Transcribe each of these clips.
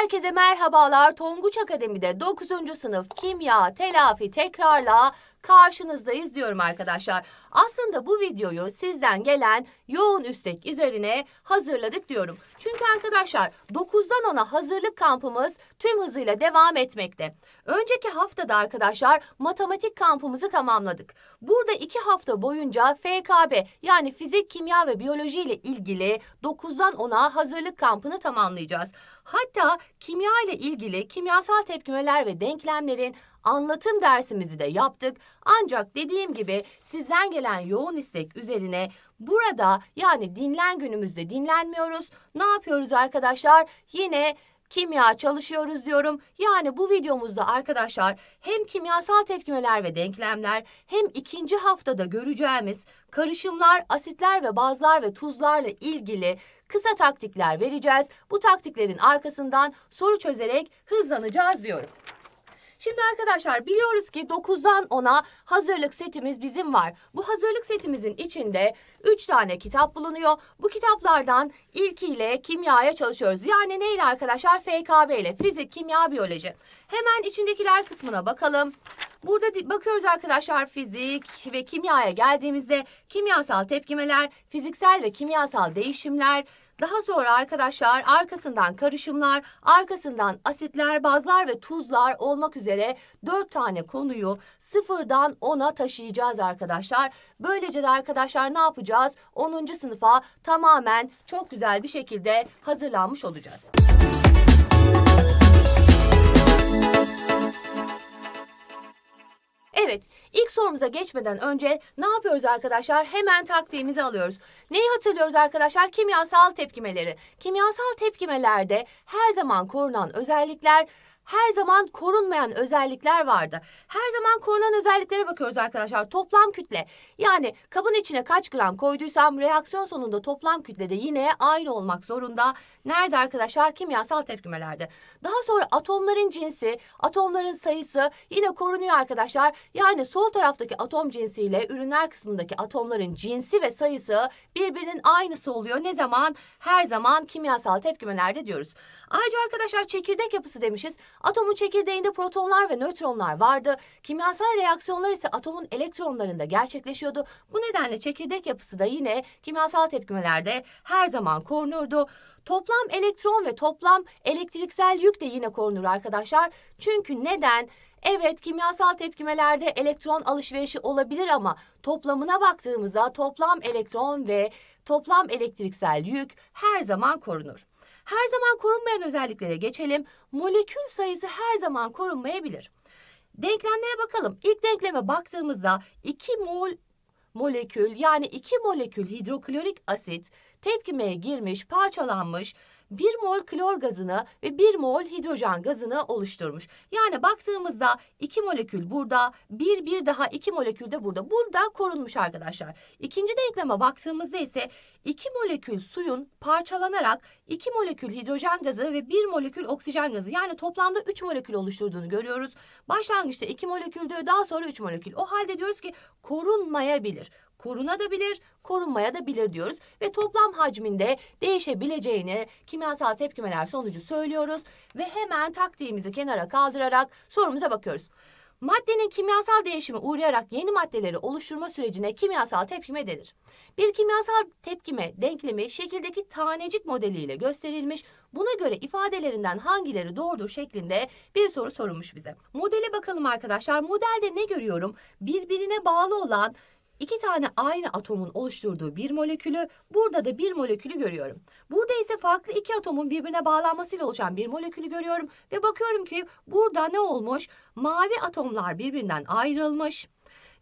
Herkese merhabalar. Tonguç Akademi'de 9. sınıf kimya telafi tekrarla karşınızdayız diyorum arkadaşlar. Aslında bu videoyu sizden gelen yoğun üstek üzerine hazırladık diyorum. Çünkü arkadaşlar 9'dan 10'a hazırlık kampımız tüm hızıyla devam etmekte. Önceki haftada arkadaşlar matematik kampımızı tamamladık. Burada 2 hafta boyunca FKB yani fizik, kimya ve biyoloji ile ilgili 9'dan 10'a hazırlık kampını tamamlayacağız. Hatta kimya ile ilgili kimyasal tepkimeler ve denklemlerin anlatım dersimizi de yaptık. Ancak dediğim gibi sizden gelen yoğun istek üzerine burada yani dinlen günümüzde dinlenmiyoruz. Ne yapıyoruz arkadaşlar? Yine kimya çalışıyoruz diyorum. Yani bu videomuzda arkadaşlar hem kimyasal tepkimeler ve denklemler hem ikinci haftada göreceğimiz karışımlar, asitler ve bazlar ve tuzlarla ilgili kısa taktikler vereceğiz. Bu taktiklerin arkasından soru çözerek hızlanacağız diyorum. Şimdi arkadaşlar biliyoruz ki 9'dan 10'a hazırlık setimiz bizim var. Bu hazırlık setimizin içinde 3 tane kitap bulunuyor. Bu kitaplardan ilkiyle kimyaya çalışıyoruz. Yani neyle arkadaşlar? FKB ile fizik, kimya, biyoloji. Hemen içindekiler kısmına bakalım. Burada bakıyoruz arkadaşlar fizik ve kimyaya geldiğimizde kimyasal tepkimeler, fiziksel ve kimyasal değişimler, daha sonra arkadaşlar arkasından karışımlar, arkasından asitler, bazlar ve tuzlar olmak üzere dört tane konuyu sıfırdan ona taşıyacağız arkadaşlar. Böylece de arkadaşlar ne yapacağız? 10. sınıfa tamamen çok güzel bir şekilde hazırlanmış olacağız. Evet, İlk sorumuza geçmeden önce ne yapıyoruz arkadaşlar? Hemen taktiğimizi alıyoruz. Neyi hatırlıyoruz arkadaşlar? Kimyasal tepkimeleri. Kimyasal tepkimelerde her zaman korunan özellikler her zaman korunmayan özellikler vardı. Her zaman korunan özelliklere bakıyoruz arkadaşlar. Toplam kütle yani kabın içine kaç gram koyduysam reaksiyon sonunda toplam kütle de yine aynı olmak zorunda. Nerede arkadaşlar? Kimyasal tepkimelerde. Daha sonra atomların cinsi, atomların sayısı yine korunuyor arkadaşlar. Yani son sol taraftaki atom cinsiyle ürünler kısmındaki atomların cinsi ve sayısı birbirinin aynısı oluyor. Ne zaman? Her zaman kimyasal tepkimelerde diyoruz. Ayrıca arkadaşlar çekirdek yapısı demişiz. Atomun çekirdeğinde protonlar ve nötronlar vardı. Kimyasal reaksiyonlar ise atomun elektronlarında gerçekleşiyordu. Bu nedenle çekirdek yapısı da yine kimyasal tepkimelerde her zaman korunurdu. Toplam elektron ve toplam elektriksel yük de yine korunur arkadaşlar. Çünkü neden? Evet kimyasal tepkimelerde elektron alışverişi olabilir ama toplamına baktığımızda toplam elektron ve toplam elektriksel yük her zaman korunur. Her zaman korunmayan özelliklere geçelim. Molekül sayısı her zaman korunmayabilir. Denklemlere bakalım. İlk denkleme baktığımızda 2 mol molekül yani 2 molekül hidroklorik asit tepkimeye girmiş, parçalanmış 1 mol klor gazını ve 1 mol hidrojen gazını oluşturmuş. Yani baktığımızda 2 molekül burada, 1 bir daha 2 molekül de burada. Burada korunmuş arkadaşlar. İkinci denkleme baktığımızda ise 2 molekül suyun parçalanarak 2 molekül hidrojen gazı ve 1 molekül oksijen gazı yani toplamda 3 molekül oluşturduğunu görüyoruz. Başlangıçta 2 moleküldü daha sonra 3 molekül. O halde diyoruz ki korunmayabilir. Koruna da bilir, korunmaya da bilir diyoruz ve toplam hacminde değişebileceğini kimyasal tepkimeler sonucu söylüyoruz ve hemen taktiğimizi kenara kaldırarak sorumuza bakıyoruz. Maddenin kimyasal değişimi uğrayarak yeni maddeleri oluşturma sürecine kimyasal tepkime denir. Bir kimyasal tepkime denklemi şekildeki tanecik modeliyle gösterilmiş. Buna göre ifadelerinden hangileri doğrudur şeklinde bir soru sorulmuş bize. Modele bakalım arkadaşlar. Modelde ne görüyorum? Birbirine bağlı olan İki tane aynı atomun oluşturduğu bir molekülü, burada da bir molekülü görüyorum. Burada ise farklı iki atomun birbirine bağlanmasıyla oluşan bir molekülü görüyorum ve bakıyorum ki burada ne olmuş? Mavi atomlar birbirinden ayrılmış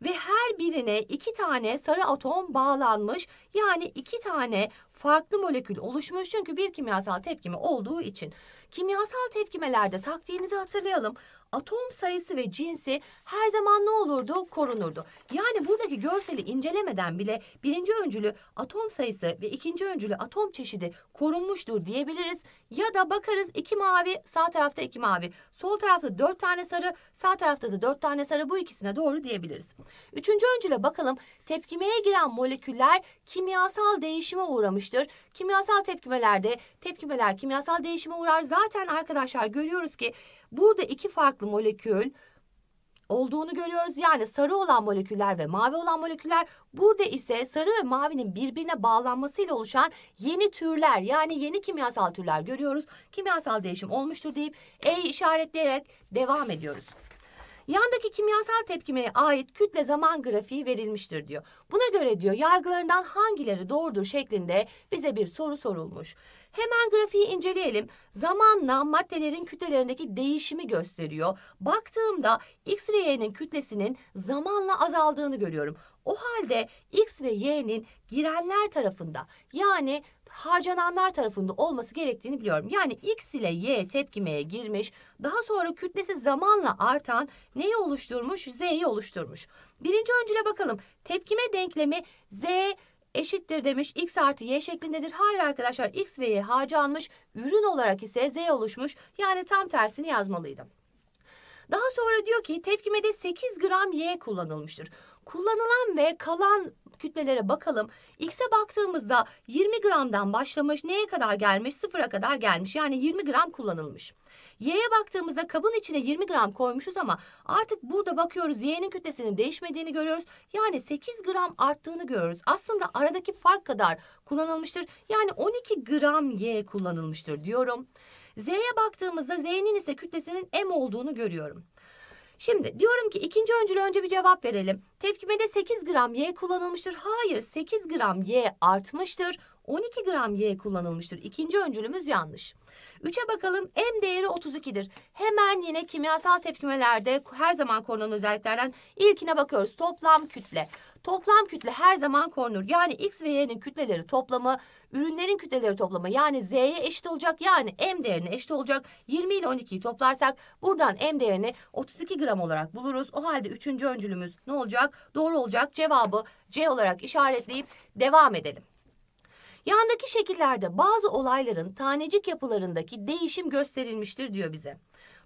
ve her birine iki tane sarı atom bağlanmış. Yani iki tane farklı molekül oluşmuş çünkü bir kimyasal tepkime olduğu için. Kimyasal tepkimelerde taktiğimizi hatırlayalım atom sayısı ve cinsi her zaman ne olurdu? Korunurdu. Yani buradaki görseli incelemeden bile birinci öncülü atom sayısı ve ikinci öncülü atom çeşidi korunmuştur diyebiliriz. Ya da bakarız iki mavi, sağ tarafta iki mavi, sol tarafta dört tane sarı, sağ tarafta da dört tane sarı bu ikisine doğru diyebiliriz. Üçüncü öncüle bakalım tepkimeye giren moleküller kimyasal değişime uğramıştır. Kimyasal tepkimelerde tepkimeler kimyasal değişime uğrar. Zaten arkadaşlar görüyoruz ki Burada iki farklı molekül olduğunu görüyoruz. Yani sarı olan moleküller ve mavi olan moleküller burada ise sarı ve mavinin birbirine bağlanmasıyla oluşan yeni türler yani yeni kimyasal türler görüyoruz. Kimyasal değişim olmuştur deyip E işaretleyerek devam ediyoruz. Yandaki kimyasal tepkimeye ait kütle zaman grafiği verilmiştir diyor. Buna göre diyor yargılarından hangileri doğrudur şeklinde bize bir soru sorulmuş. Hemen grafiği inceleyelim. Zamanla maddelerin kütlelerindeki değişimi gösteriyor. Baktığımda X ve Y'nin kütlesinin zamanla azaldığını görüyorum. O halde X ve Y'nin girenler tarafında yani harcananlar tarafında olması gerektiğini biliyorum. Yani X ile Y tepkimeye girmiş, daha sonra kütlesi zamanla artan neyi oluşturmuş? Z'yi oluşturmuş. Birinci öncüle bakalım. Tepkime denklemi Z eşittir demiş. X artı Y şeklindedir. Hayır arkadaşlar X ve Y harcanmış. Ürün olarak ise Z oluşmuş. Yani tam tersini yazmalıydım. Daha sonra diyor ki tepkimede 8 gram Y kullanılmıştır. Kullanılan ve kalan kütlelere bakalım. X'e baktığımızda 20 gramdan başlamış neye kadar gelmiş? Sıfıra kadar gelmiş. Yani 20 gram kullanılmış. Y'ye baktığımızda kabın içine 20 gram koymuşuz ama artık burada bakıyoruz Y'nin kütlesinin değişmediğini görüyoruz. Yani 8 gram arttığını görüyoruz. Aslında aradaki fark kadar kullanılmıştır. Yani 12 gram Y kullanılmıştır diyorum. Z'ye baktığımızda Z'nin ise kütlesinin M olduğunu görüyorum. Şimdi diyorum ki ikinci öncülü önce bir cevap verelim. Tepkimede 8 gram Y kullanılmıştır. Hayır 8 gram Y artmıştır. 12 gram Y kullanılmıştır. İkinci öncülümüz yanlış. 3'e bakalım M değeri 32'dir. Hemen yine kimyasal tepkimelerde her zaman korunan özelliklerden ilkine bakıyoruz. Toplam kütle. Toplam kütle her zaman korunur. Yani X ve Y'nin kütleleri toplamı, ürünlerin kütleleri toplamı yani Z'ye eşit olacak. Yani M değerine eşit olacak. 20 ile 12'yi toplarsak buradan M değerini 32 gram olarak buluruz. O halde üçüncü öncülümüz ne olacak? Doğru olacak. Cevabı C olarak işaretleyip devam edelim. Yandaki şekillerde bazı olayların tanecik yapılarındaki değişim gösterilmiştir diyor bize.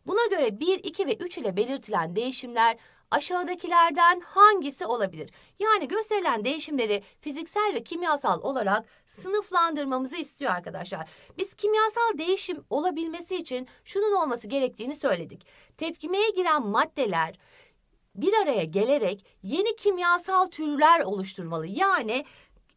Buna göre 1, 2 ve 3 ile belirtilen değişimler aşağıdakilerden hangisi olabilir? Yani gösterilen değişimleri fiziksel ve kimyasal olarak sınıflandırmamızı istiyor arkadaşlar. Biz kimyasal değişim olabilmesi için şunun olması gerektiğini söyledik. Tepkimeye giren maddeler bir araya gelerek yeni kimyasal türler oluşturmalı. Yani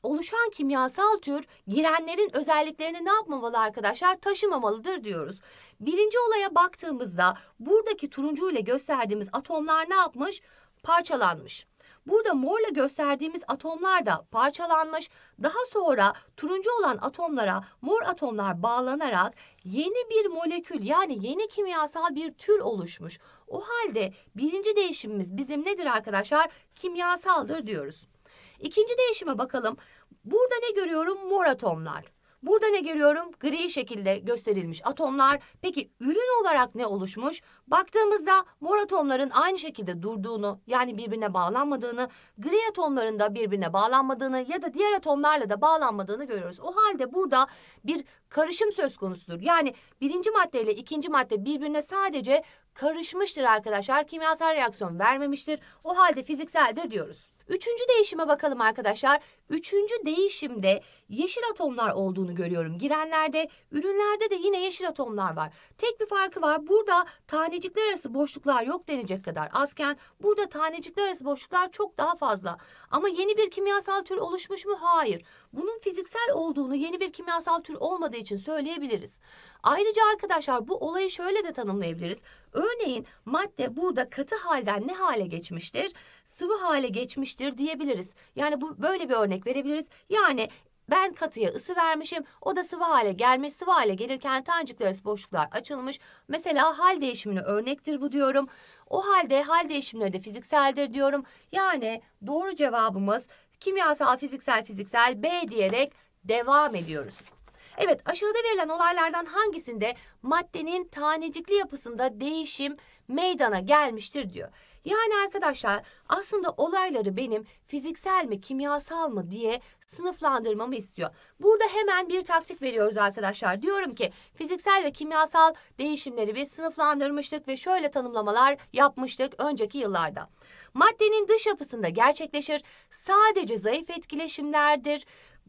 oluşan kimyasal tür girenlerin özelliklerini ne yapmamalı arkadaşlar? Taşımamalıdır diyoruz. Birinci olaya baktığımızda buradaki turuncu ile gösterdiğimiz atomlar ne yapmış? Parçalanmış. Burada morla gösterdiğimiz atomlar da parçalanmış. Daha sonra turuncu olan atomlara mor atomlar bağlanarak yeni bir molekül yani yeni kimyasal bir tür oluşmuş. O halde birinci değişimimiz bizim nedir arkadaşlar? Kimyasaldır diyoruz. İkinci değişime bakalım. Burada ne görüyorum? Mor atomlar. Burada ne görüyorum? Gri şekilde gösterilmiş atomlar. Peki ürün olarak ne oluşmuş? Baktığımızda mor atomların aynı şekilde durduğunu yani birbirine bağlanmadığını, gri atomların da birbirine bağlanmadığını ya da diğer atomlarla da bağlanmadığını görüyoruz. O halde burada bir karışım söz konusudur. Yani birinci madde ile ikinci madde birbirine sadece karışmıştır arkadaşlar. Kimyasal reaksiyon vermemiştir. O halde fizikseldir diyoruz. Üçüncü değişime bakalım arkadaşlar. Üçüncü değişimde yeşil atomlar olduğunu görüyorum. Girenlerde, ürünlerde de yine yeşil atomlar var. Tek bir farkı var. Burada tanecikler arası boşluklar yok denecek kadar azken burada tanecikler arası boşluklar çok daha fazla. Ama yeni bir kimyasal tür oluşmuş mu? Hayır. Bunun fiziksel olduğunu yeni bir kimyasal tür olmadığı için söyleyebiliriz. Ayrıca arkadaşlar bu olayı şöyle de tanımlayabiliriz. Örneğin madde burada katı halden ne hale geçmiştir? Sıvı hale geçmiştir diyebiliriz. Yani bu böyle bir örnek örnek verebiliriz. Yani ben katıya ısı vermişim. O da sıvı hale gelmiş. Sıvı hale gelirken tancıklar arası boşluklar açılmış. Mesela hal değişimine örnektir bu diyorum. O halde hal değişimleri de fizikseldir diyorum. Yani doğru cevabımız kimyasal, fiziksel, fiziksel B diyerek devam ediyoruz. Evet aşağıda verilen olaylardan hangisinde maddenin tanecikli yapısında değişim meydana gelmiştir diyor. Yani arkadaşlar aslında olayları benim fiziksel mi kimyasal mı diye sınıflandırmamı istiyor. Burada hemen bir taktik veriyoruz arkadaşlar. Diyorum ki fiziksel ve kimyasal değişimleri biz sınıflandırmıştık ve şöyle tanımlamalar yapmıştık önceki yıllarda. Maddenin dış yapısında gerçekleşir sadece zayıf etkileşimlerdir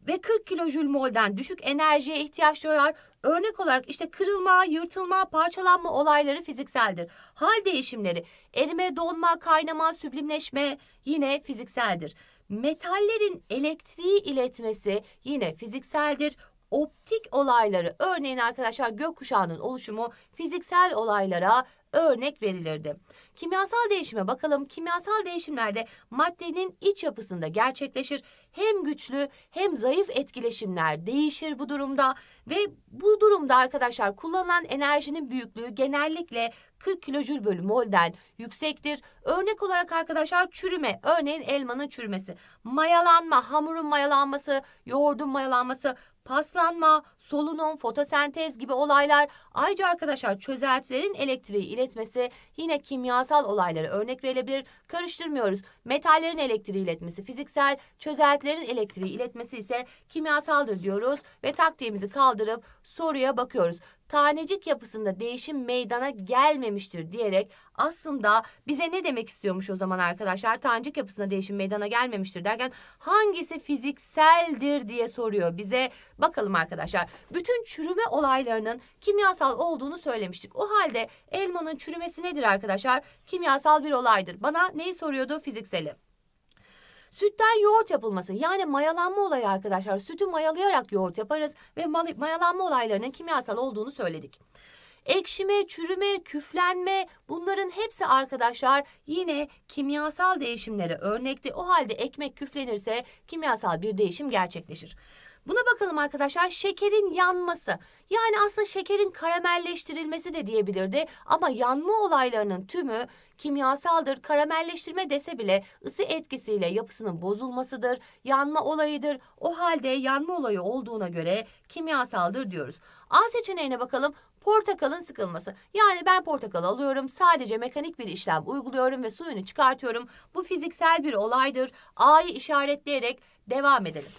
ve 40 kilojül molden düşük enerjiye ihtiyaç duyar. Örnek olarak işte kırılma, yırtılma, parçalanma olayları fizikseldir. Hal değişimleri, erime, donma, kaynama, süblimleşme yine fizikseldir. Metallerin elektriği iletmesi yine fizikseldir optik olayları örneğin arkadaşlar gökkuşağının oluşumu fiziksel olaylara örnek verilirdi. Kimyasal değişime bakalım. Kimyasal değişimlerde maddenin iç yapısında gerçekleşir. Hem güçlü hem zayıf etkileşimler değişir bu durumda ve bu durumda arkadaşlar kullanılan enerjinin büyüklüğü genellikle 40 kilojül bölü molden yüksektir. Örnek olarak arkadaşlar çürüme, örneğin elmanın çürümesi, mayalanma, hamurun mayalanması, yoğurdun mayalanması, paslanma, solunum, fotosentez gibi olaylar ayrıca arkadaşlar çözeltilerin elektriği iletmesi yine kimyasal olayları örnek verilebilir. Karıştırmıyoruz. Metallerin elektriği iletmesi fiziksel, çözeltilerin elektriği iletmesi ise kimyasaldır diyoruz ve taktiğimizi kaldırıp soruya bakıyoruz tanecik yapısında değişim meydana gelmemiştir diyerek aslında bize ne demek istiyormuş o zaman arkadaşlar? Tanecik yapısında değişim meydana gelmemiştir derken hangisi fizikseldir diye soruyor bize. Bakalım arkadaşlar. Bütün çürüme olaylarının kimyasal olduğunu söylemiştik. O halde elmanın çürümesi nedir arkadaşlar? Kimyasal bir olaydır. Bana neyi soruyordu? Fizikseli. Sütten yoğurt yapılması yani mayalanma olayı arkadaşlar. Sütü mayalayarak yoğurt yaparız ve mayalanma olaylarının kimyasal olduğunu söyledik. Ekşime, çürüme, küflenme bunların hepsi arkadaşlar yine kimyasal değişimlere örnekti. O halde ekmek küflenirse kimyasal bir değişim gerçekleşir. Buna bakalım arkadaşlar şekerin yanması yani aslında şekerin karamelleştirilmesi de diyebilirdi ama yanma olaylarının tümü kimyasaldır. Karamelleştirme dese bile ısı etkisiyle yapısının bozulmasıdır, yanma olayıdır. O halde yanma olayı olduğuna göre kimyasaldır diyoruz. A seçeneğine bakalım portakalın sıkılması. Yani ben portakal alıyorum, sadece mekanik bir işlem uyguluyorum ve suyunu çıkartıyorum. Bu fiziksel bir olaydır. A'yı işaretleyerek devam edelim.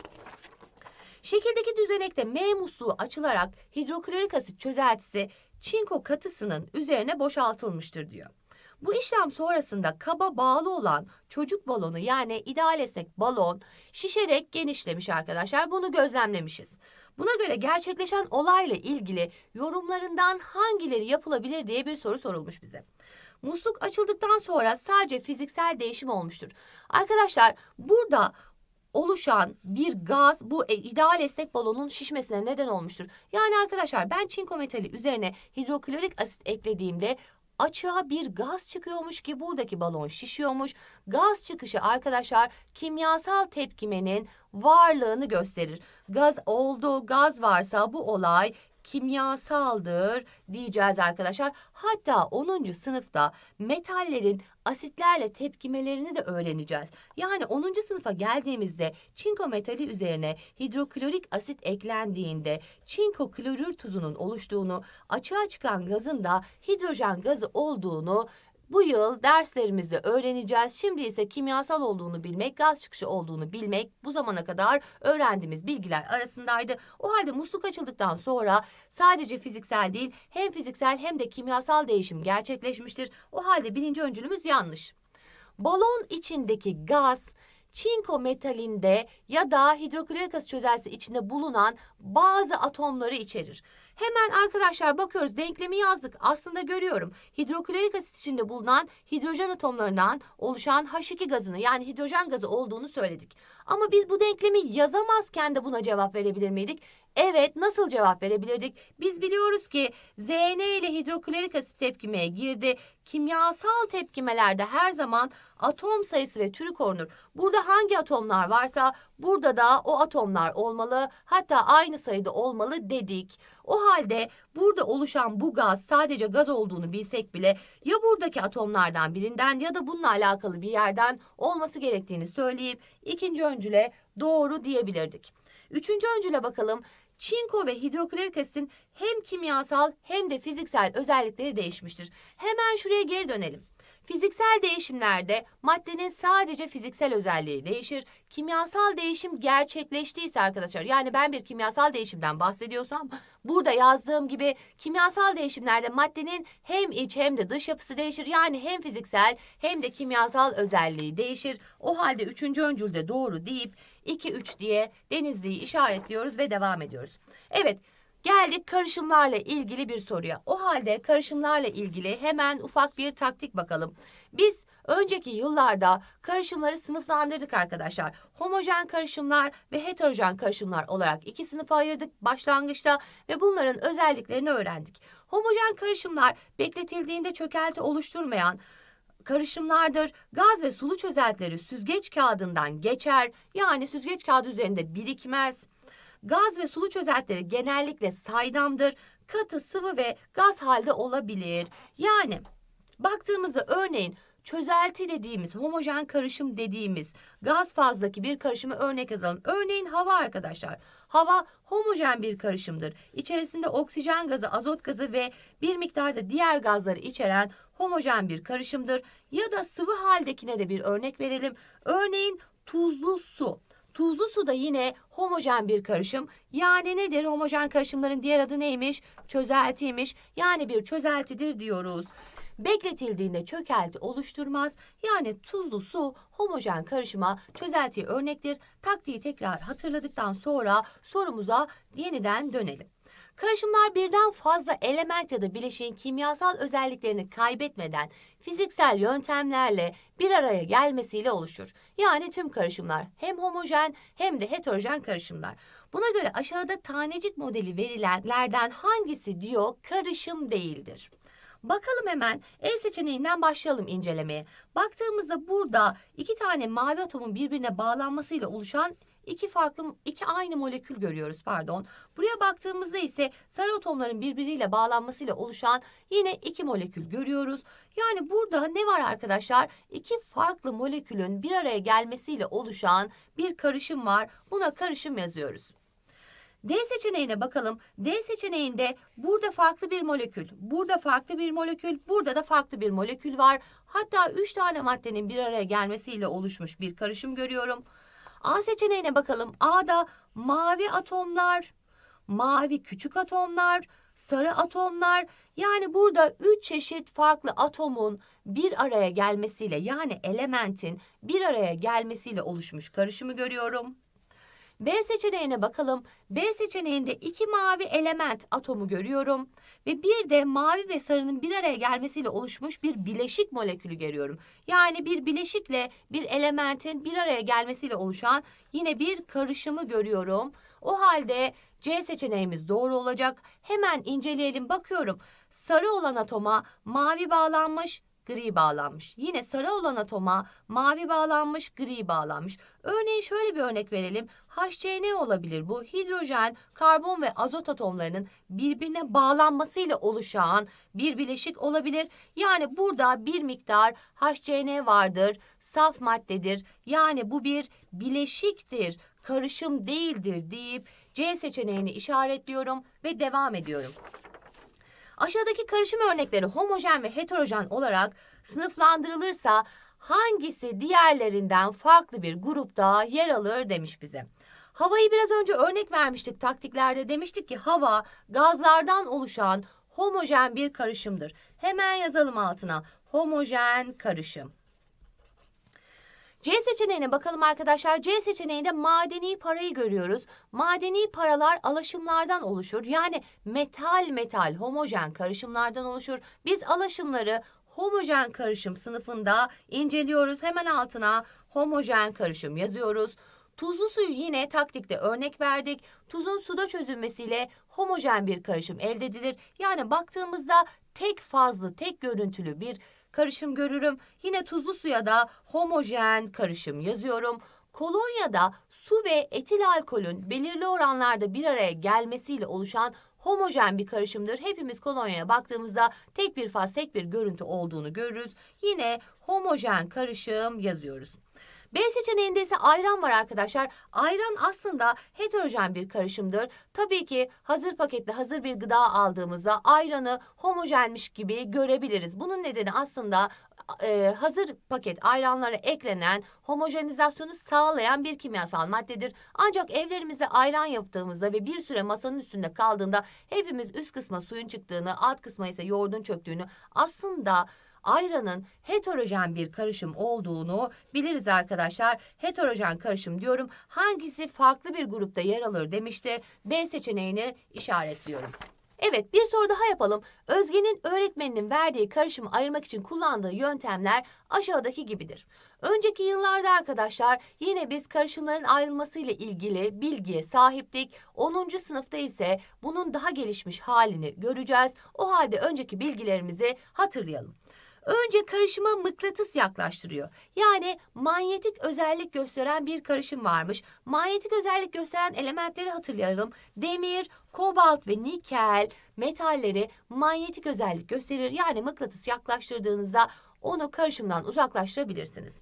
Şekildeki düzenekte M musluğu açılarak hidroklorik asit çözeltisi çinko katısının üzerine boşaltılmıştır diyor. Bu işlem sonrasında kaba bağlı olan çocuk balonu yani ideal esnek balon şişerek genişlemiş arkadaşlar. Bunu gözlemlemişiz. Buna göre gerçekleşen olayla ilgili yorumlarından hangileri yapılabilir diye bir soru sorulmuş bize. Musluk açıldıktan sonra sadece fiziksel değişim olmuştur. Arkadaşlar burada oluşan bir gaz bu e, ideal esnek balonun şişmesine neden olmuştur. Yani arkadaşlar ben çinko metali üzerine hidroklorik asit eklediğimde açığa bir gaz çıkıyormuş ki buradaki balon şişiyormuş. Gaz çıkışı arkadaşlar kimyasal tepkimenin varlığını gösterir. Gaz oldu, gaz varsa bu olay kimyasaldır diyeceğiz arkadaşlar. Hatta 10. sınıfta metallerin asitlerle tepkimelerini de öğreneceğiz. Yani 10. sınıfa geldiğimizde çinko metali üzerine hidroklorik asit eklendiğinde çinko klorür tuzunun oluştuğunu, açığa çıkan gazın da hidrojen gazı olduğunu bu yıl derslerimizi öğreneceğiz. Şimdi ise kimyasal olduğunu bilmek, gaz çıkışı olduğunu bilmek bu zamana kadar öğrendiğimiz bilgiler arasındaydı. O halde musluk açıldıktan sonra sadece fiziksel değil hem fiziksel hem de kimyasal değişim gerçekleşmiştir. O halde birinci öncülümüz yanlış. Balon içindeki gaz çinko metalinde ya da hidroklorik asit çözeltisi içinde bulunan bazı atomları içerir. Hemen arkadaşlar bakıyoruz denklemi yazdık. Aslında görüyorum hidroklorik asit içinde bulunan hidrojen atomlarından oluşan H2 gazını yani hidrojen gazı olduğunu söyledik. Ama biz bu denklemi yazamazken de buna cevap verebilir miydik? Evet nasıl cevap verebilirdik? Biz biliyoruz ki ZN ile hidroklorik asit tepkimeye girdi. Kimyasal tepkimelerde her zaman atom sayısı ve türü korunur. Burada hangi atomlar varsa burada da o atomlar olmalı. Hatta aynı sayıda olmalı dedik. O halde burada oluşan bu gaz sadece gaz olduğunu bilsek bile ya buradaki atomlardan birinden ya da bununla alakalı bir yerden olması gerektiğini söyleyip ikinci öncüle doğru diyebilirdik. Üçüncü öncüle bakalım çinko ve hidroklorik asitin hem kimyasal hem de fiziksel özellikleri değişmiştir. Hemen şuraya geri dönelim. Fiziksel değişimlerde maddenin sadece fiziksel özelliği değişir. Kimyasal değişim gerçekleştiyse arkadaşlar yani ben bir kimyasal değişimden bahsediyorsam burada yazdığım gibi kimyasal değişimlerde maddenin hem iç hem de dış yapısı değişir. Yani hem fiziksel hem de kimyasal özelliği değişir. O halde üçüncü öncülde doğru deyip 2, 3 diye Denizli'yi işaretliyoruz ve devam ediyoruz. Evet geldik karışımlarla ilgili bir soruya. O halde karışımlarla ilgili hemen ufak bir taktik bakalım. Biz önceki yıllarda karışımları sınıflandırdık arkadaşlar. Homojen karışımlar ve heterojen karışımlar olarak iki sınıfa ayırdık başlangıçta ve bunların özelliklerini öğrendik. Homojen karışımlar bekletildiğinde çökelti oluşturmayan karışımlardır. Gaz ve sulu çözeltileri süzgeç kağıdından geçer. Yani süzgeç kağıdı üzerinde birikmez. Gaz ve sulu çözeltileri genellikle saydamdır. Katı, sıvı ve gaz halde olabilir. Yani baktığımızda örneğin çözelti dediğimiz, homojen karışım dediğimiz gaz fazdaki bir karışımı örnek yazalım. Örneğin hava arkadaşlar. Hava homojen bir karışımdır. İçerisinde oksijen gazı, azot gazı ve bir miktarda diğer gazları içeren homojen bir karışımdır. Ya da sıvı haldekine de bir örnek verelim. Örneğin tuzlu su. Tuzlu su da yine homojen bir karışım. Yani nedir? Homojen karışımların diğer adı neymiş? Çözeltiymiş. Yani bir çözeltidir diyoruz bekletildiğinde çökelti oluşturmaz. Yani tuzlu su homojen karışıma çözeltiye örnektir. Taktiği tekrar hatırladıktan sonra sorumuza yeniden dönelim. Karışımlar birden fazla element ya da bileşiğin kimyasal özelliklerini kaybetmeden fiziksel yöntemlerle bir araya gelmesiyle oluşur. Yani tüm karışımlar hem homojen hem de heterojen karışımlar. Buna göre aşağıda tanecik modeli verilenlerden hangisi diyor karışım değildir. Bakalım hemen E seçeneğinden başlayalım incelemeye. Baktığımızda burada iki tane mavi atomun birbirine bağlanmasıyla oluşan iki farklı iki aynı molekül görüyoruz pardon. Buraya baktığımızda ise sarı atomların birbiriyle bağlanmasıyla oluşan yine iki molekül görüyoruz. Yani burada ne var arkadaşlar? İki farklı molekülün bir araya gelmesiyle oluşan bir karışım var. Buna karışım yazıyoruz. D seçeneğine bakalım. D seçeneğinde burada farklı bir molekül, burada farklı bir molekül, burada da farklı bir molekül var. Hatta 3 tane maddenin bir araya gelmesiyle oluşmuş bir karışım görüyorum. A seçeneğine bakalım. A'da mavi atomlar, mavi küçük atomlar, sarı atomlar yani burada 3 çeşit farklı atomun bir araya gelmesiyle yani elementin bir araya gelmesiyle oluşmuş karışımı görüyorum. B seçeneğine bakalım. B seçeneğinde iki mavi element atomu görüyorum ve bir de mavi ve sarının bir araya gelmesiyle oluşmuş bir bileşik molekülü görüyorum. Yani bir bileşikle bir elementin bir araya gelmesiyle oluşan yine bir karışımı görüyorum. O halde C seçeneğimiz doğru olacak. Hemen inceleyelim bakıyorum. Sarı olan atoma mavi bağlanmış, gri bağlanmış. Yine sarı olan atoma mavi bağlanmış, gri bağlanmış. Örneğin şöyle bir örnek verelim. HCN olabilir bu. Hidrojen, karbon ve azot atomlarının birbirine bağlanmasıyla oluşan bir bileşik olabilir. Yani burada bir miktar HCN vardır, saf maddedir. Yani bu bir bileşiktir, karışım değildir deyip C seçeneğini işaretliyorum ve devam ediyorum. Aşağıdaki karışım örnekleri homojen ve heterojen olarak sınıflandırılırsa hangisi diğerlerinden farklı bir grupta yer alır demiş bize. Havayı biraz önce örnek vermiştik taktiklerde demiştik ki hava gazlardan oluşan homojen bir karışımdır. Hemen yazalım altına homojen karışım. C seçeneğine bakalım arkadaşlar. C seçeneğinde madeni parayı görüyoruz. Madeni paralar alaşımlardan oluşur. Yani metal metal homojen karışımlardan oluşur. Biz alaşımları homojen karışım sınıfında inceliyoruz. Hemen altına homojen karışım yazıyoruz. Tuzlu suyu yine taktikte örnek verdik. Tuzun suda çözülmesiyle homojen bir karışım elde edilir. Yani baktığımızda tek fazlı, tek görüntülü bir karışım görürüm. Yine tuzlu suya da homojen karışım yazıyorum. Kolonyada su ve etil alkolün belirli oranlarda bir araya gelmesiyle oluşan homojen bir karışımdır. Hepimiz kolonyaya baktığımızda tek bir faz, tek bir görüntü olduğunu görürüz. Yine homojen karışım yazıyoruz. B seçeneğinde ise ayran var arkadaşlar. Ayran aslında heterojen bir karışımdır. Tabii ki hazır paketli hazır bir gıda aldığımızda ayranı homojenmiş gibi görebiliriz. Bunun nedeni aslında e, hazır paket ayranlara eklenen homojenizasyonu sağlayan bir kimyasal maddedir. Ancak evlerimizde ayran yaptığımızda ve bir süre masanın üstünde kaldığında hepimiz üst kısma suyun çıktığını, alt kısma ise yoğurdun çöktüğünü aslında ayranın heterojen bir karışım olduğunu biliriz arkadaşlar. Heterojen karışım diyorum. Hangisi farklı bir grupta yer alır demişti. B seçeneğini işaretliyorum. Evet bir soru daha yapalım. Özge'nin öğretmeninin verdiği karışımı ayırmak için kullandığı yöntemler aşağıdaki gibidir. Önceki yıllarda arkadaşlar yine biz karışımların ayrılmasıyla ilgili bilgiye sahiptik. 10. sınıfta ise bunun daha gelişmiş halini göreceğiz. O halde önceki bilgilerimizi hatırlayalım. Önce karışıma mıknatıs yaklaştırıyor. Yani manyetik özellik gösteren bir karışım varmış. Manyetik özellik gösteren elementleri hatırlayalım. Demir, kobalt ve nikel metalleri manyetik özellik gösterir. Yani mıknatıs yaklaştırdığınızda onu karışımdan uzaklaştırabilirsiniz.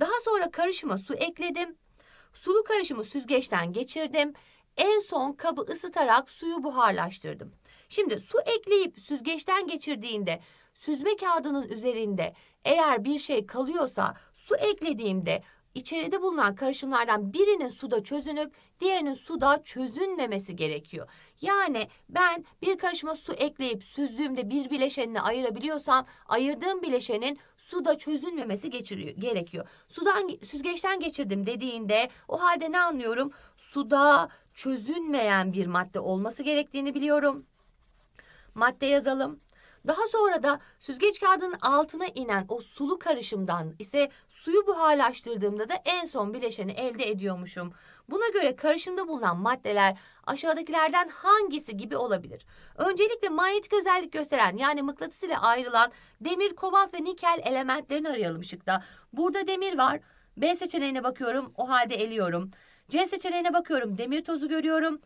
Daha sonra karışıma su ekledim. Sulu karışımı süzgeçten geçirdim. En son kabı ısıtarak suyu buharlaştırdım. Şimdi su ekleyip süzgeçten geçirdiğinde süzme kağıdının üzerinde eğer bir şey kalıyorsa su eklediğimde içeride bulunan karışımlardan birinin suda çözünüp diğerinin suda çözünmemesi gerekiyor. Yani ben bir karışıma su ekleyip süzdüğümde bir bileşenini ayırabiliyorsam ayırdığım bileşenin suda çözünmemesi geçiriyor, gerekiyor. Sudan süzgeçten geçirdim dediğinde o halde ne anlıyorum? Suda çözünmeyen bir madde olması gerektiğini biliyorum. Madde yazalım. Daha sonra da süzgeç kağıdının altına inen o sulu karışımdan ise suyu buharlaştırdığımda da en son bileşeni elde ediyormuşum. Buna göre karışımda bulunan maddeler aşağıdakilerden hangisi gibi olabilir? Öncelikle manyetik özellik gösteren yani mıknatıs ile ayrılan demir, kobalt ve nikel elementlerini arayalım şıkta. Burada demir var. B seçeneğine bakıyorum o halde eliyorum. C seçeneğine bakıyorum demir tozu görüyorum.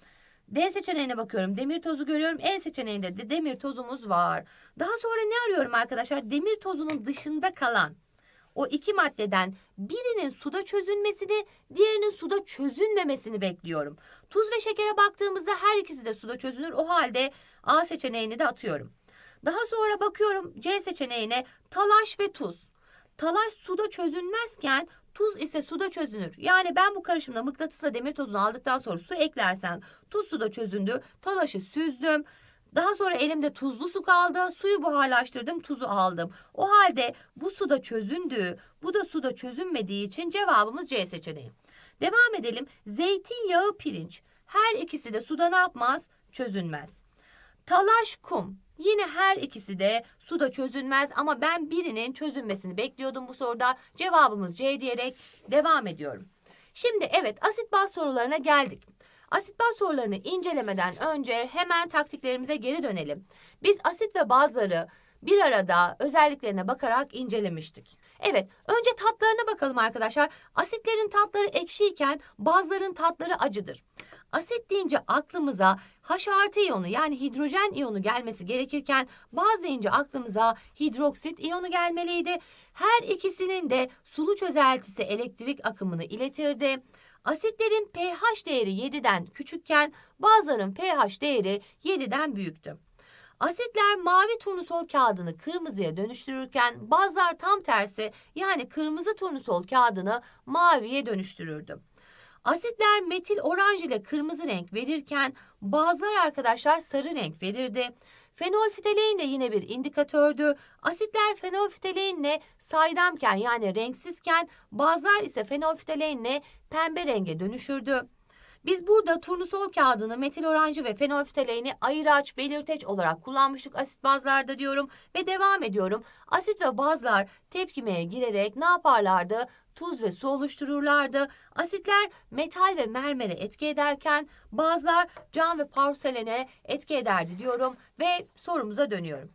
D seçeneğine bakıyorum. Demir tozu görüyorum. E seçeneğinde de demir tozumuz var. Daha sonra ne arıyorum arkadaşlar? Demir tozunun dışında kalan o iki maddeden birinin suda çözünmesini, diğerinin suda çözünmemesini bekliyorum. Tuz ve şekere baktığımızda her ikisi de suda çözünür. O halde A seçeneğini de atıyorum. Daha sonra bakıyorum C seçeneğine talaş ve tuz. Talaş suda çözünmezken Tuz ise suda çözünür. Yani ben bu karışımda mıknatısla demir tozunu aldıktan sonra su eklersem tuz suda çözündü. Talaşı süzdüm. Daha sonra elimde tuzlu su kaldı. Suyu buharlaştırdım, tuzu aldım. O halde bu suda çözündü, bu da suda çözünmediği için cevabımız C seçeneği. Devam edelim. Zeytinyağı, pirinç. Her ikisi de suda ne yapmaz? Çözünmez. Talaş kum. Yine her ikisi de suda çözülmez ama ben birinin çözülmesini bekliyordum bu soruda. Cevabımız C diyerek devam ediyorum. Şimdi evet asit baz sorularına geldik. Asit baz sorularını incelemeden önce hemen taktiklerimize geri dönelim. Biz asit ve bazları bir arada özelliklerine bakarak incelemiştik. Evet önce tatlarına bakalım arkadaşlar. Asitlerin tatları ekşiyken bazların tatları acıdır. Asit deyince aklımıza H artı iyonu yani hidrojen iyonu gelmesi gerekirken baz deyince aklımıza hidroksit iyonu gelmeliydi. Her ikisinin de sulu çözeltisi elektrik akımını iletirdi. Asitlerin pH değeri 7'den küçükken bazıların pH değeri 7'den büyüktü. Asitler mavi turnusol kağıdını kırmızıya dönüştürürken bazlar tam tersi yani kırmızı turnusol kağıdını maviye dönüştürürdü. Asitler metil oranj ile kırmızı renk verirken bazılar arkadaşlar sarı renk verirdi. Fenolfitalein de yine bir indikatördü. Asitler fenolfitaleinle saydamken yani renksizken bazılar ise fenolfitaleinle pembe renge dönüşürdü. Biz burada turnusol kağıdını metil oranjı ve fenolftaleini ayıraç, belirteç olarak kullanmıştık asit bazlarda diyorum ve devam ediyorum. Asit ve bazlar tepkimeye girerek ne yaparlardı? tuz ve su oluştururlardı. Asitler metal ve mermere etki ederken bazlar cam ve porselene etki ederdi diyorum ve sorumuza dönüyorum.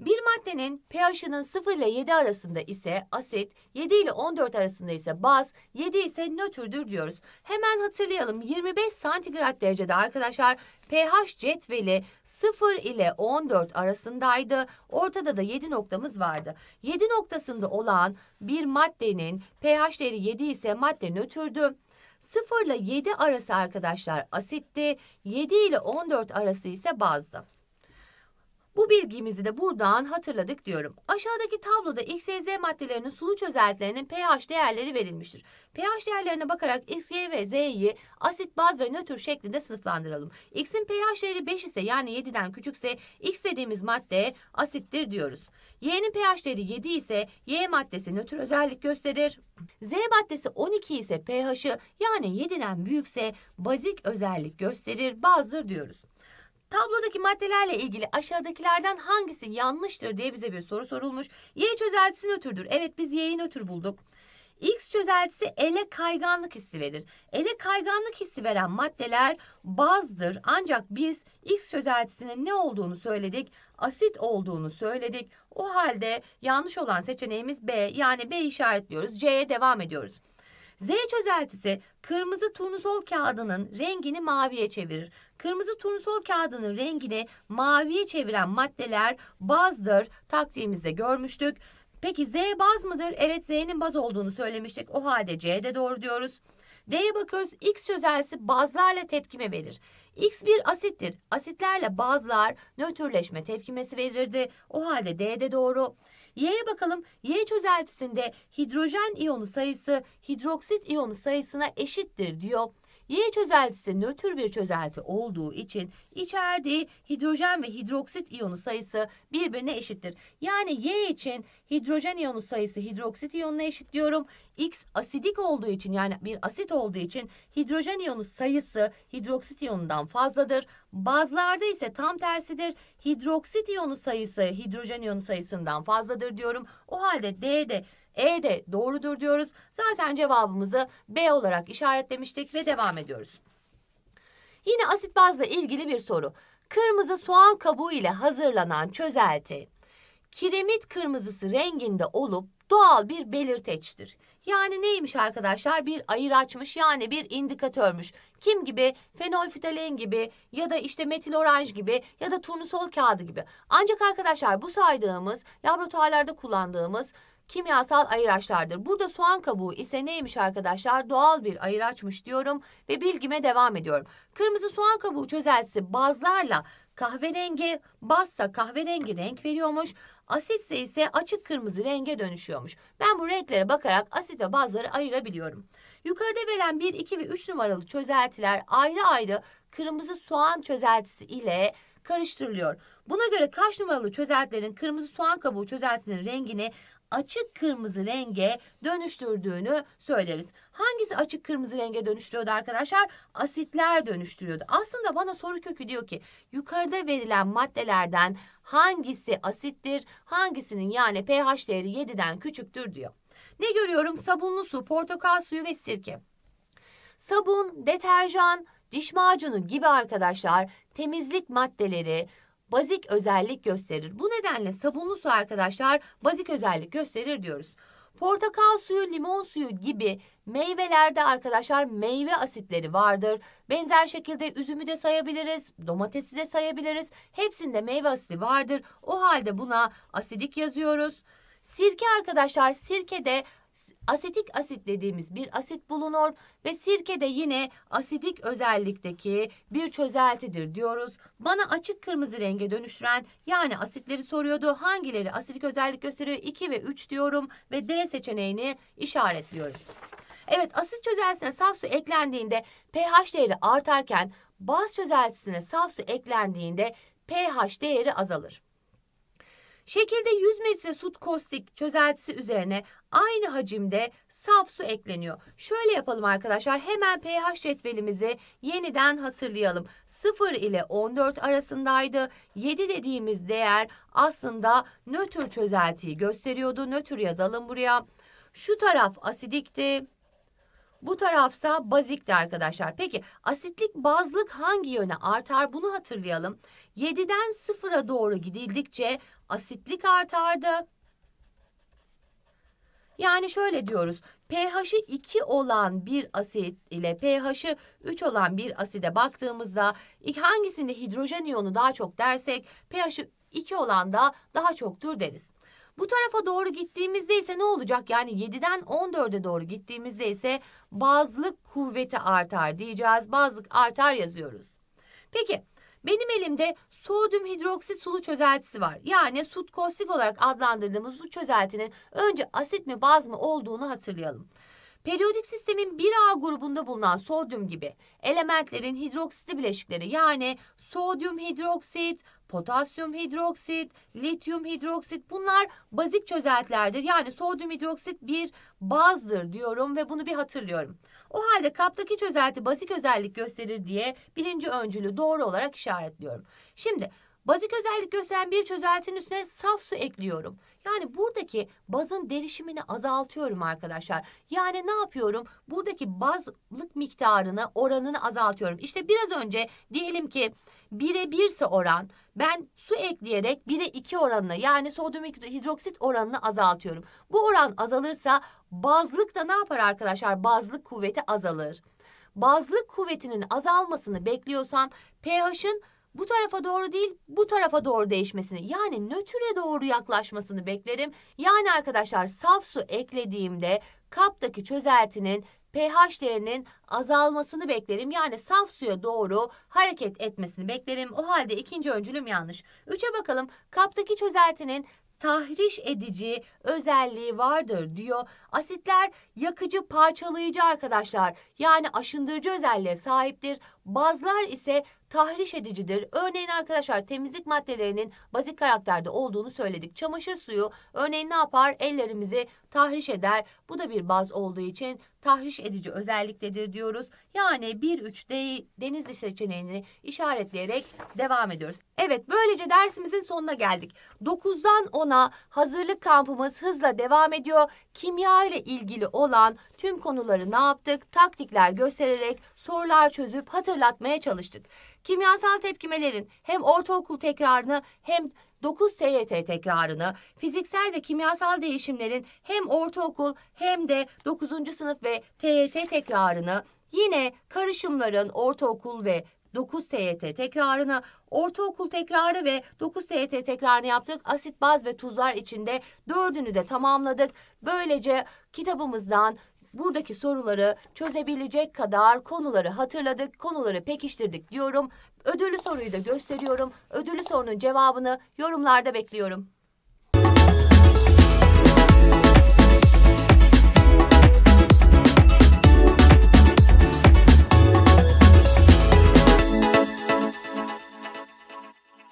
Bir maddenin pH'ının 0 ile 7 arasında ise asit, 7 ile 14 arasında ise baz, 7 ise nötrdür diyoruz. Hemen hatırlayalım 25 santigrat derecede arkadaşlar pH cetveli 0 ile 14 arasındaydı. Ortada da 7 noktamız vardı. 7 noktasında olan bir maddenin pH değeri 7 ise madde nötrdü. 0 ile 7 arası arkadaşlar asitti. 7 ile 14 arası ise bazdı. Bu bilgimizi de buradan hatırladık diyorum. Aşağıdaki tabloda X, Y, Z maddelerinin suluç özelliklerinin pH değerleri verilmiştir. pH değerlerine bakarak X, Y ve Z'yi asit, baz ve nötr şeklinde sınıflandıralım. X'in pH değeri 5 ise yani 7'den küçükse X dediğimiz madde asittir diyoruz. Y'nin pH değeri 7 ise Y maddesi nötr özellik gösterir. Z maddesi 12 ise pH'ı yani 7'den büyükse bazik özellik gösterir, bazdır diyoruz. Tablodaki maddelerle ilgili aşağıdakilerden hangisi yanlıştır diye bize bir soru sorulmuş. Y çözeltisi nötrdür. Evet biz Y'yi nötr bulduk. X çözeltisi ele kayganlık hissi verir. Ele kayganlık hissi veren maddeler bazdır. Ancak biz X çözeltisinin ne olduğunu söyledik. Asit olduğunu söyledik. O halde yanlış olan seçeneğimiz B. Yani B işaretliyoruz. C'ye devam ediyoruz. Z çözeltisi kırmızı turnusol kağıdının rengini maviye çevirir. Kırmızı turnusol kağıdının rengini maviye çeviren maddeler bazdır. Takvimimizde görmüştük. Peki Z baz mıdır? Evet Z'nin baz olduğunu söylemiştik. O halde C'de doğru diyoruz. D'ye bakıyoruz. X çözeltisi bazlarla tepkime verir. X bir asittir. Asitlerle bazlar nötrleşme tepkimesi verirdi. O halde D'de doğru. Y'ye bakalım. Y çözeltisinde hidrojen iyonu sayısı hidroksit iyonu sayısına eşittir diyor. Y çözeltisi nötr bir çözelti olduğu için içerdiği hidrojen ve hidroksit iyonu sayısı birbirine eşittir. Yani Y için hidrojen iyonu sayısı hidroksit iyonuna eşit diyorum. X asidik olduğu için yani bir asit olduğu için hidrojen iyonu sayısı hidroksit iyonundan fazladır. Bazlarda ise tam tersidir. Hidroksit iyonu sayısı hidrojen iyonu sayısından fazladır diyorum. O halde D'de e de doğrudur diyoruz. Zaten cevabımızı B olarak işaretlemiştik ve devam ediyoruz. Yine asit bazla ilgili bir soru. Kırmızı soğan kabuğu ile hazırlanan çözelti kiremit kırmızısı renginde olup doğal bir belirteçtir. Yani neymiş arkadaşlar? Bir ayır açmış yani bir indikatörmüş. Kim gibi? Fenolfitalen gibi ya da işte metil oranj gibi ya da turnusol kağıdı gibi. Ancak arkadaşlar bu saydığımız laboratuvarlarda kullandığımız kimyasal ayıraçlardır. Burada soğan kabuğu ise neymiş arkadaşlar? Doğal bir ayıraçmış diyorum ve bilgime devam ediyorum. Kırmızı soğan kabuğu çözeltisi bazlarla kahverengi, bazsa kahverengi renk veriyormuş. Asitse ise açık kırmızı renge dönüşüyormuş. Ben bu renklere bakarak asit ve bazları ayırabiliyorum. Yukarıda verilen 1, 2 ve 3 numaralı çözeltiler ayrı ayrı kırmızı soğan çözeltisi ile karıştırılıyor. Buna göre kaç numaralı çözeltilerin kırmızı soğan kabuğu çözeltisinin rengini açık kırmızı renge dönüştürdüğünü söyleriz. Hangisi açık kırmızı renge dönüştürüyordu arkadaşlar? Asitler dönüştürüyordu. Aslında bana soru kökü diyor ki yukarıda verilen maddelerden hangisi asittir, hangisinin yani pH değeri 7'den küçüktür diyor. Ne görüyorum? Sabunlu su, portakal suyu ve sirke. Sabun, deterjan, diş macunu gibi arkadaşlar temizlik maddeleri bazik özellik gösterir. Bu nedenle sabunlu su arkadaşlar bazik özellik gösterir diyoruz. Portakal suyu, limon suyu gibi meyvelerde arkadaşlar meyve asitleri vardır. Benzer şekilde üzümü de sayabiliriz, domatesi de sayabiliriz. Hepsinde meyve asidi vardır. O halde buna asidik yazıyoruz. Sirke arkadaşlar sirke de asetik asit dediğimiz bir asit bulunur ve sirke de yine asidik özellikteki bir çözeltidir diyoruz. Bana açık kırmızı renge dönüştüren yani asitleri soruyordu. Hangileri asidik özellik gösteriyor? 2 ve 3 diyorum ve D seçeneğini işaretliyorum. Evet asit çözeltisine saf su eklendiğinde pH değeri artarken baz çözeltisine saf su eklendiğinde pH değeri azalır. Şekilde 100 metre sut kostik çözeltisi üzerine aynı hacimde saf su ekleniyor. Şöyle yapalım arkadaşlar hemen pH cetvelimizi yeniden hatırlayalım. 0 ile 14 arasındaydı. 7 dediğimiz değer aslında nötr çözeltiyi gösteriyordu. Nötr yazalım buraya. Şu taraf asidikti. Bu tarafsa bazikti arkadaşlar. Peki asitlik bazlık hangi yöne artar bunu hatırlayalım. 7'den 0'a doğru gidildikçe asitlik artardı. Yani şöyle diyoruz. pH'i 2 olan bir asit ile pH'i 3 olan bir aside baktığımızda hangisinde hidrojen iyonu daha çok dersek pH'i 2 olan da daha çoktur deriz. Bu tarafa doğru gittiğimizde ise ne olacak? Yani 7'den 14'e doğru gittiğimizde ise bazlık kuvveti artar diyeceğiz. Bazlık artar yazıyoruz. Peki benim elimde sodyum hidroksit sulu çözeltisi var. Yani sutkostik olarak adlandırdığımız bu çözeltinin önce asit mi baz mı olduğunu hatırlayalım. Periyodik sistemin 1A grubunda bulunan sodyum gibi elementlerin hidroksitli bileşikleri yani sodyum hidroksit, potasyum hidroksit, lityum hidroksit bunlar bazik çözeltilerdir. Yani sodyum hidroksit bir bazdır diyorum ve bunu bir hatırlıyorum. O halde kaptaki çözelti bazik özellik gösterir diye birinci öncülü doğru olarak işaretliyorum. Şimdi Bazik özellik gösteren bir çözeltinin üstüne saf su ekliyorum. Yani buradaki bazın derişimini azaltıyorum arkadaşlar. Yani ne yapıyorum? Buradaki bazlık miktarını, oranını azaltıyorum. İşte biraz önce diyelim ki 1'e 1'se oran ben su ekleyerek 1'e 2 oranını yani sodyum hidroksit oranını azaltıyorum. Bu oran azalırsa bazlık da ne yapar arkadaşlar? Bazlık kuvveti azalır. Bazlık kuvvetinin azalmasını bekliyorsam pH'ın bu tarafa doğru değil bu tarafa doğru değişmesini yani nötre doğru yaklaşmasını beklerim. Yani arkadaşlar saf su eklediğimde kaptaki çözeltinin pH değerinin azalmasını beklerim. Yani saf suya doğru hareket etmesini beklerim. O halde ikinci öncülüm yanlış. Üçe bakalım. Kaptaki çözeltinin tahriş edici özelliği vardır diyor. Asitler yakıcı parçalayıcı arkadaşlar yani aşındırıcı özelliğe sahiptir. Bazlar ise tahriş edicidir. Örneğin arkadaşlar temizlik maddelerinin bazik karakterde olduğunu söyledik. Çamaşır suyu örneğin ne yapar? Ellerimizi tahriş eder. Bu da bir baz olduğu için tahriş edici özelliktedir diyoruz. Yani 1-3 de, denizli seçeneğini işaretleyerek devam ediyoruz. Evet böylece dersimizin sonuna geldik. 9'dan 10'a hazırlık kampımız hızla devam ediyor. Kimya ile ilgili olan tüm konuları ne yaptık? Taktikler göstererek sorular çözüp hatırlatmaya çalıştık. Kimyasal tepkimelerin hem ortaokul tekrarını hem 9 TYT tekrarını, fiziksel ve kimyasal değişimlerin hem ortaokul hem de 9. sınıf ve TYT tekrarını, yine karışımların ortaokul ve 9 TYT tekrarını, ortaokul tekrarı ve 9 TYT tekrarını yaptık. Asit, baz ve tuzlar içinde dördünü de tamamladık. Böylece kitabımızdan buradaki soruları çözebilecek kadar konuları hatırladık, konuları pekiştirdik diyorum. Ödüllü soruyu da gösteriyorum. Ödüllü sorunun cevabını yorumlarda bekliyorum.